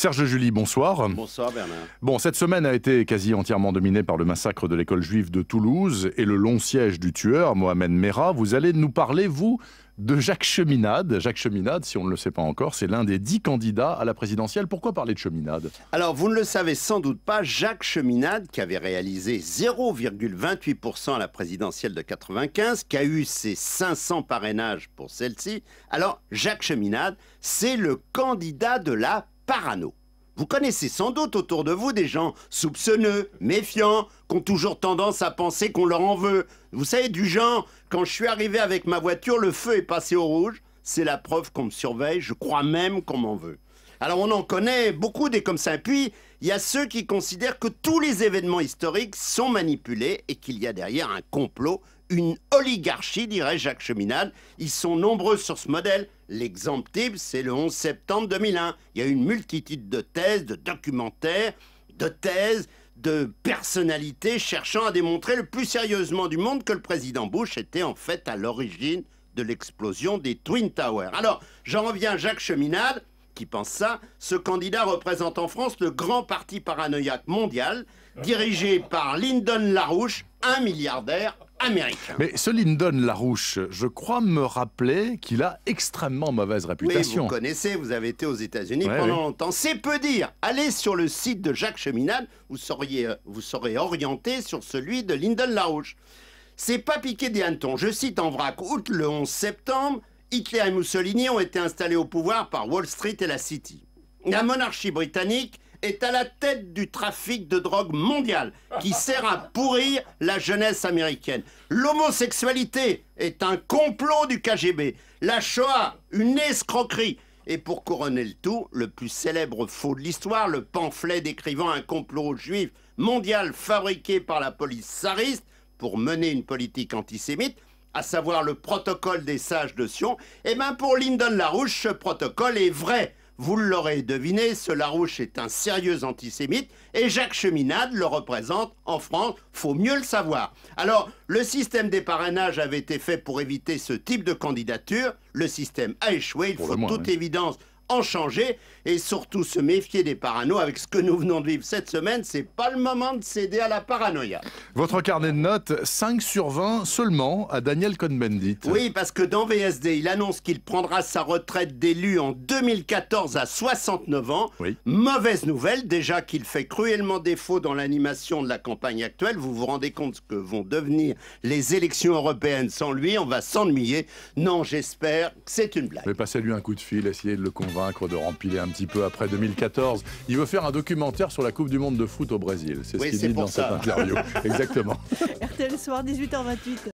Serge Julie, bonsoir. Bonsoir Bernard. Bon, cette semaine a été quasi entièrement dominée par le massacre de l'école juive de Toulouse et le long siège du tueur, Mohamed Merah. Vous allez nous parler, vous, de Jacques Cheminade. Jacques Cheminade, si on ne le sait pas encore, c'est l'un des dix candidats à la présidentielle. Pourquoi parler de Cheminade Alors, vous ne le savez sans doute pas, Jacques Cheminade, qui avait réalisé 0,28% à la présidentielle de 95, qui a eu ses 500 parrainages pour celle-ci. Alors, Jacques Cheminade, c'est le candidat de la parano. Vous connaissez sans doute autour de vous des gens soupçonneux, méfiants, qui ont toujours tendance à penser qu'on leur en veut. Vous savez, du genre, quand je suis arrivé avec ma voiture, le feu est passé au rouge, c'est la preuve qu'on me surveille, je crois même qu'on m'en veut. Alors on en connaît beaucoup des comme ça. Puis il y a ceux qui considèrent que tous les événements historiques sont manipulés et qu'il y a derrière un complot, une oligarchie, dirait Jacques Cheminade. Ils sont nombreux sur ce modèle. L'exemple type, c'est le 11 septembre 2001. Il y a une multitude de thèses, de documentaires, de thèses, de personnalités cherchant à démontrer le plus sérieusement du monde que le président Bush était en fait à l'origine de l'explosion des Twin Towers. Alors, j'en reviens à Jacques Cheminade qui pense ça, ce candidat représente en France le grand parti paranoïaque mondial, dirigé par Lyndon LaRouche, un milliardaire américain. Mais ce Lyndon LaRouche, je crois me rappeler qu'il a extrêmement mauvaise réputation. vous connaissez, vous avez été aux États-Unis pendant longtemps. C'est peu dire. Allez sur le site de Jacques Cheminade, vous, sauriez euh, vous serez orienté sur celui de Lyndon LaRouche. C'est pas piqué des hannetons. Je cite en vrac, août le 11 septembre, Hitler et Mussolini ont été installés au pouvoir par Wall Street et la City. La monarchie britannique est à la tête du trafic de drogue mondial qui sert à pourrir la jeunesse américaine. L'homosexualité est un complot du KGB. La Shoah, une escroquerie. Et pour couronner le tout, le plus célèbre faux de l'histoire, le pamphlet décrivant un complot juif mondial fabriqué par la police tsariste pour mener une politique antisémite, à savoir le protocole des sages de Sion, et eh bien pour Lyndon Larouche, ce protocole est vrai. Vous l'aurez deviné, ce Larouche est un sérieux antisémite et Jacques Cheminade le représente en France, faut mieux le savoir. Alors, le système des parrainages avait été fait pour éviter ce type de candidature, le système a échoué, il faut toute évidence en changer et surtout se méfier des parano. Avec ce que nous venons de vivre cette semaine, c'est pas le moment de céder à la paranoïa. Votre carnet de notes, 5 sur 20 seulement à Daniel Cohn-Bendit. Oui, parce que dans VSD, il annonce qu'il prendra sa retraite d'élu en 2014 à 69 ans. Mauvaise nouvelle, déjà qu'il fait cruellement défaut dans l'animation de la campagne actuelle. Vous vous rendez compte ce que vont devenir les élections européennes sans lui On va s'ennuyer. Non, j'espère, que c'est une blague. Mais passer lui un coup de fil, essayer de le convaincre de rempiler un petit peu après 2014. Il veut faire un documentaire sur la Coupe du Monde de foot au Brésil. C'est ce qu'il dit dans cette interview. Exactement. RTL Soir, 18h28.